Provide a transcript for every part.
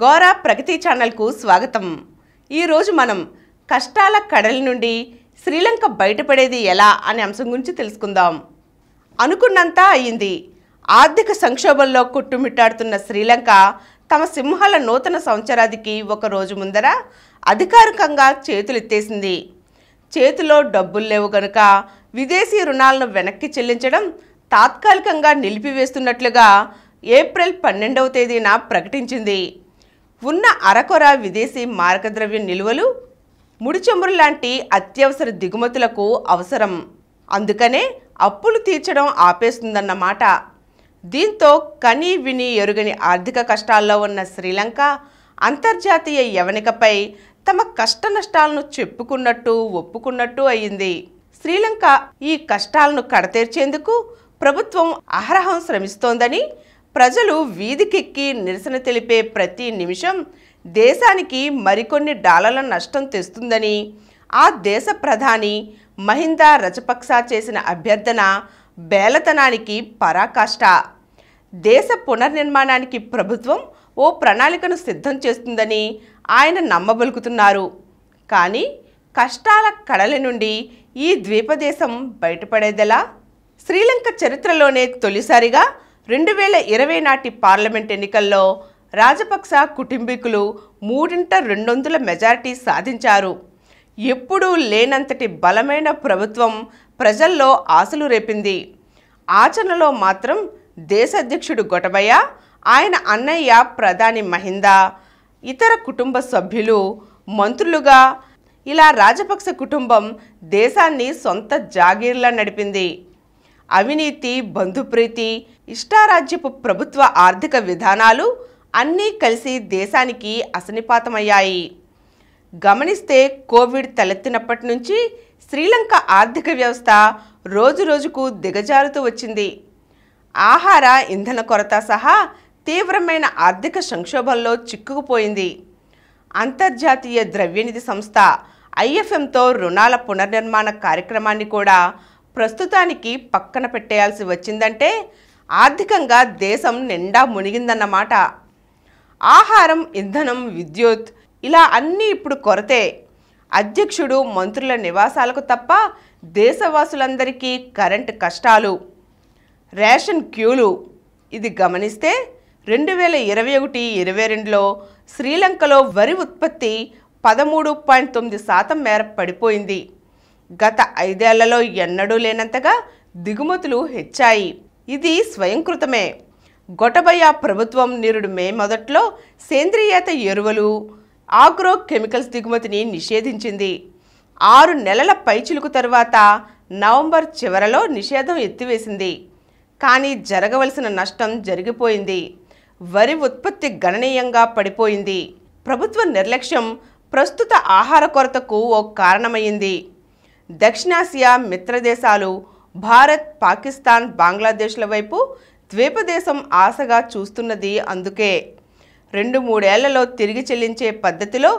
గోరా ప్రగతి ఛానల్కు స్వాగతం ఈరోజు మనం కష్టాల కడల నుండి శ్రీలంక బయటపడేది ఎలా అనే అంశం గురించి తెలుసుకుందాం అనుకున్నంతా అయింది ఆర్థిక సంక్షోభంలో కొట్టుమిట్టాడుతున్న శ్రీలంక తమ సింహాల నూతన సంవత్సరాదికి ఒక రోజు ముందర అధికారికంగా చేతులెత్తేసింది చేతిలో డబ్బులు లేవు గనుక విదేశీ రుణాలను వెనక్కి చెల్లించడం తాత్కాలికంగా నిలిపివేస్తున్నట్లుగా ఏప్రిల్ పన్నెండవ తేదీన ప్రకటించింది ఉన్న అరకొర విదేశీ మార్గద్రవ్య నిల్వలు ముడిచమురు లాంటి అత్యవసర దిగుమతులకు అవసరం అందుకనే అప్పులు తీర్చడం ఆపేస్తుందన్నమాట దీంతో కనీ విని ఎరుగని ఆర్థిక కష్టాల్లో ఉన్న శ్రీలంక అంతర్జాతీయ యవనికపై తమ కష్ట నష్టాలను చెప్పుకున్నట్టు ఒప్పుకున్నట్టు అయింది శ్రీలంక ఈ కష్టాలను కడతీర్చేందుకు ప్రభుత్వం అహర్హం శ్రమిస్తోందని ప్రజలు వీధికెక్కి నిరసన తెలిపే ప్రతి నిమిషం దేశానికి మరికొన్ని డాలర్ల నష్టం తెస్తుందని ఆ దేశ ప్రధాని మహిందా రజపక్స చేసిన అభ్యర్థన బేలతనానికి పరాకాష్ట దేశ పునర్నిర్మాణానికి ప్రభుత్వం ఓ ప్రణాళికను సిద్ధం చేస్తుందని ఆయన నమ్మబలుకుతున్నారు కానీ కష్టాల కడలి నుండి ఈ ద్వీపదేశం బయటపడేదెలా శ్రీలంక చరిత్రలోనే తొలిసారిగా రెండు వేల ఇరవై నాటి పార్లమెంట్ ఎన్నికల్లో రాజపక్స కుటుంబీకులు మూడింట రెండొందల మెజారిటీ సాధించారు ఎప్పుడూ లేనంతటి బలమైన ప్రభుత్వం ప్రజల్లో ఆశలు రేపింది ఆచరణలో మాత్రం దేశాధ్యక్షుడు గొటబయ్య ఆయన అన్నయ్య ప్రధాని మహిందా ఇతర కుటుంబ సభ్యులు మంత్రులుగా ఇలా రాజపక్స కుటుంబం దేశాన్ని సొంత జాగీర్లా నడిపింది అవినీతి బంధుప్రీతి ఇష్టారాజ్యపు ప్రభుత్వ ఆర్థిక విధానాలు అన్నీ కలిసి దేశానికి అసనిపాతమయ్యాయి గమనిస్తే కోవిడ్ తలెత్తినప్పటి నుంచి శ్రీలంక ఆర్థిక వ్యవస్థ రోజురోజుకు దిగజారుతూ వచ్చింది ఆహార ఇంధన కొరత సహా తీవ్రమైన ఆర్థిక సంక్షోభంలో చిక్కుకుపోయింది అంతర్జాతీయ ద్రవ్యనిధి సంస్థ ఐఎఫ్ఎంతో రుణాల పునర్నిర్మాణ కార్యక్రమాన్ని కూడా ప్రస్తుతానికి పక్కన పెట్టేయాల్సి వచ్చిందంటే ఆర్థికంగా దేశం నిండా మునిగిందన్నమాట ఆహారం ఇంధనం విద్యుత్ ఇలా అన్నీ ఇప్పుడు కొరతే అధ్యక్షుడు మంత్రుల నివాసాలకు తప్ప దేశవాసులందరికీ కరెంటు కష్టాలు రేషన్ క్యూలు ఇది గమనిస్తే రెండు వేల ఇరవై ఒకటి ఇరవై రెండులో శ్రీలంకలో వరి ఉత్పత్తి పదమూడు పాయింట్ తొమ్మిది శాతం మేర పడిపోయింది గత ఐదేళ్లలో ఎన్నడూ లేనంతగా దిగుమతులు హెచ్చాయి ఇది స్వయంకృతమే గొటబయ్య ప్రభుత్వం నిరుడు మే మొదట్లో సేంద్రీయత ఎరువులు ఆగ్రో కెమికల్స్ దిగుమతిని నిషేధించింది ఆరు నెలల పైచిలుకు తరువాత నవంబర్ చివరలో నిషేధం ఎత్తివేసింది కానీ జరగవలసిన నష్టం జరిగిపోయింది వరి ఉత్పత్తి గణనీయంగా పడిపోయింది ప్రభుత్వ నిర్లక్ష్యం ప్రస్తుత ఆహార కొరతకు ఓ కారణమైంది దక్షిణాసియా మిత్రదేశాలు భారత్ పాకిస్తాన్ బంగ్లాదేశ్ల వైపు ద్వీపదేశం ఆశగా చూస్తున్నది అందుకే రెండు మూడేళ్లలో తిరిగి చెల్లించే పద్ధతిలో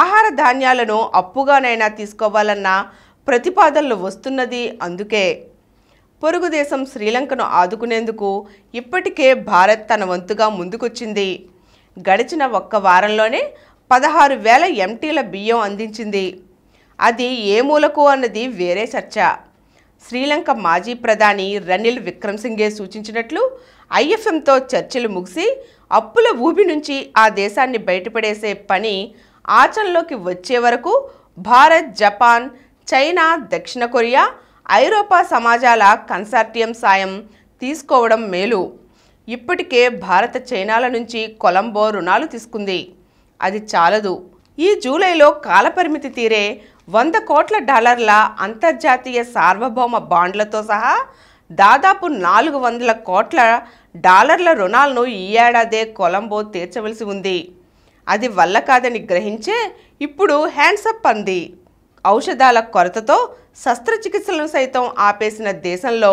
ఆహార ధాన్యాలను అప్పుగానైనా తీసుకోవాలన్న ప్రతిపాదనలు వస్తున్నది అందుకే పొరుగు దేశం శ్రీలంకను ఆదుకునేందుకు ఇప్పటికే భారత్ తన వంతుగా ముందుకొచ్చింది గడిచిన ఒక్క వారంలోనే పదహారు వేల ఎంటీల బియ్యం అందించింది అది ఏ మూలకు అన్నది వేరే చర్చ శ్రీలంక మాజీ ప్రధాని రనిల్ విక్రమ్సింగే సూచించినట్లు ఐఎఫ్ఎంతో చర్చలు ముగిసి అప్పుల ఊబి నుంచి ఆ దేశాన్ని బయటపడేసే పని ఆచరణలోకి వచ్చే వరకు భారత్ జపాన్ చైనా దక్షిణ కొరియా ఐరోపా సమాజాల కన్సార్టియం సాయం తీసుకోవడం మేలు ఇప్పటికే భారత చైనాల నుంచి కొలంబో రుణాలు తీసుకుంది అది చాలదు ఈ జూలైలో కాలపరిమితి తీరే వంద కోట్ల డాలర్ల అంతర్జాతీయ సార్వభౌమ బాండ్లతో సహా దాదాపు నాలుగు వందల కోట్ల డాలర్ల రుణాలను ఈ ఏడాదే కొలంబో తీర్చవలసి ఉంది అది వల్ల కాదని గ్రహించే ఇప్పుడు హ్యాండ్సప్ అంది ఔషధాల కొరతతో శస్త్రచికిత్సలను సైతం ఆపేసిన దేశంలో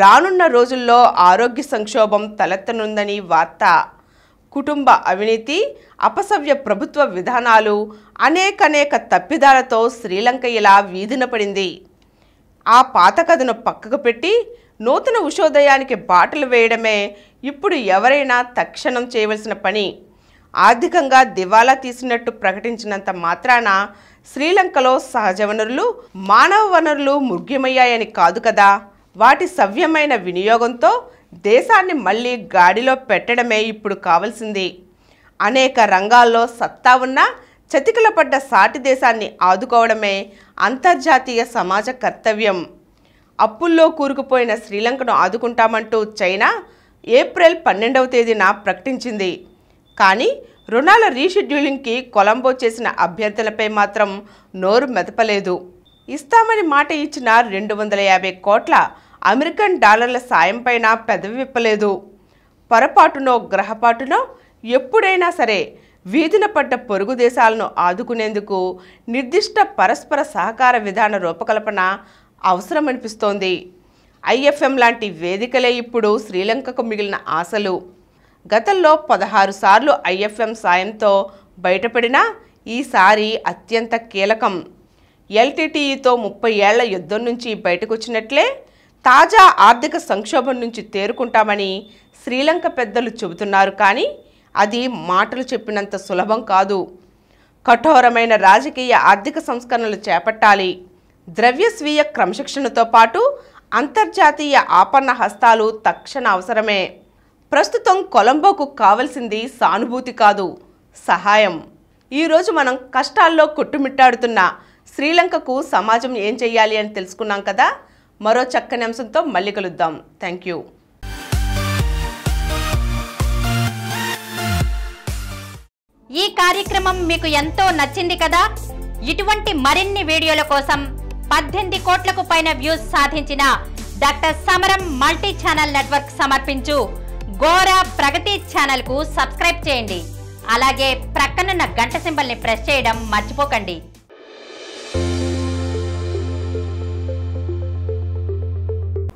రానున్న రోజుల్లో ఆరోగ్య సంక్షోభం తలెత్తనుందని వార్త కుటుంబ అవినీతి అపసవ్య ప్రభుత్వ విధానాలు అనేకనేక తప్పిదాలతో శ్రీలంక ఇలా వీధిన పడింది ఆ పాత కథను పక్కకు పెట్టి నూతన ఉషోదయానికి బాటలు వేయడమే ఇప్పుడు ఎవరైనా తక్షణం చేయవలసిన పని ఆర్థికంగా దివాలా తీసినట్టు ప్రకటించినంత మాత్రాన శ్రీలంకలో సహజ వనరులు మానవ వనరులు ముఖ్యమయ్యాయని కాదు కదా వాటి సవ్యమైన వినియోగంతో దేశాన్ని మళ్ళీ గాడిలో పెట్టడమే ఇప్పుడు కావాల్సింది అనేక రంగాల్లో సత్తా ఉన్న పడ్డ సాటి దేశాన్ని ఆదుకోవడమే అంతర్జాతీయ సమాజ కర్తవ్యం అప్పుల్లో కూరుకుపోయిన శ్రీలంకను ఆదుకుంటామంటూ చైనా ఏప్రిల్ పన్నెండవ తేదీన ప్రకటించింది కానీ రుణాల రీషెడ్యూలింగ్కి కొలంబో చేసిన అభ్యర్థులపై మాత్రం నోరు మెదపలేదు ఇస్తామని మాట ఇచ్చిన రెండు వందల యాభై కోట్ల అమెరికన్ డాలర్ల సాయంపైన పెదవి విప్పలేదు పొరపాటునో గ్రహపాటునో ఎప్పుడైనా సరే వీధిన పడ్డ పొరుగు దేశాలను ఆదుకునేందుకు నిర్దిష్ట పరస్పర సహకార విధాన రూపకల్పన అవసరమనిపిస్తోంది ఐఎఫ్ఎం లాంటి వేదికలే ఇప్పుడు శ్రీలంకకు మిగిలిన ఆశలు గతంలో పదహారు సార్లు ఐఎఫ్ఎం సాయంతో బయటపడినా ఈసారి అత్యంత కీలకం ఎల్టీటీఈతో ముప్పై ఏళ్ల యుద్ధం నుంచి బయటకొచ్చినట్లే తాజా ఆర్థిక సంక్షోభం నుంచి తేరుకుంటామని శ్రీలంక పెద్దలు చెబుతున్నారు కానీ అది మాటలు చెప్పినంత సులభం కాదు కఠోరమైన రాజకీయ ఆర్థిక సంస్కరణలు చేపట్టాలి ద్రవ్య స్వీయ క్రమశిక్షణతో పాటు అంతర్జాతీయ ఆపన్న హస్తాలు తక్షణ అవసరమే ప్రస్తుతం కొలంబోకు కావలసింది సానుభూతి కాదు సహాయం ఈరోజు మనం కష్టాల్లో కొట్టుమిట్టాడుతున్న శ్రీలంకకు సమాజం ఏం చేయాలి అని తెలుసుకున్నాం కదా మరో చక్కని అంశంతో మళ్ళీ కలుద్దాం థ్యాంక్ యూ ఈ కార్యక్రమం మీకు ఎంతో నచ్చింది కదా ఇటువంటి మరిన్ని వీడియోల కోసం పద్దెనిమిది కోట్లకు పైన వ్యూస్ సాధించిన డాక్టర్ సమరం మల్టీ ఛానల్ నెట్వర్క్ సమర్పించు గోరా ప్రగతి ఛానల్కు సబ్స్క్రైబ్ చేయండి అలాగే ప్రక్కనున్న గంట సింబల్ని ప్రెస్ చేయడం మర్చిపోకండి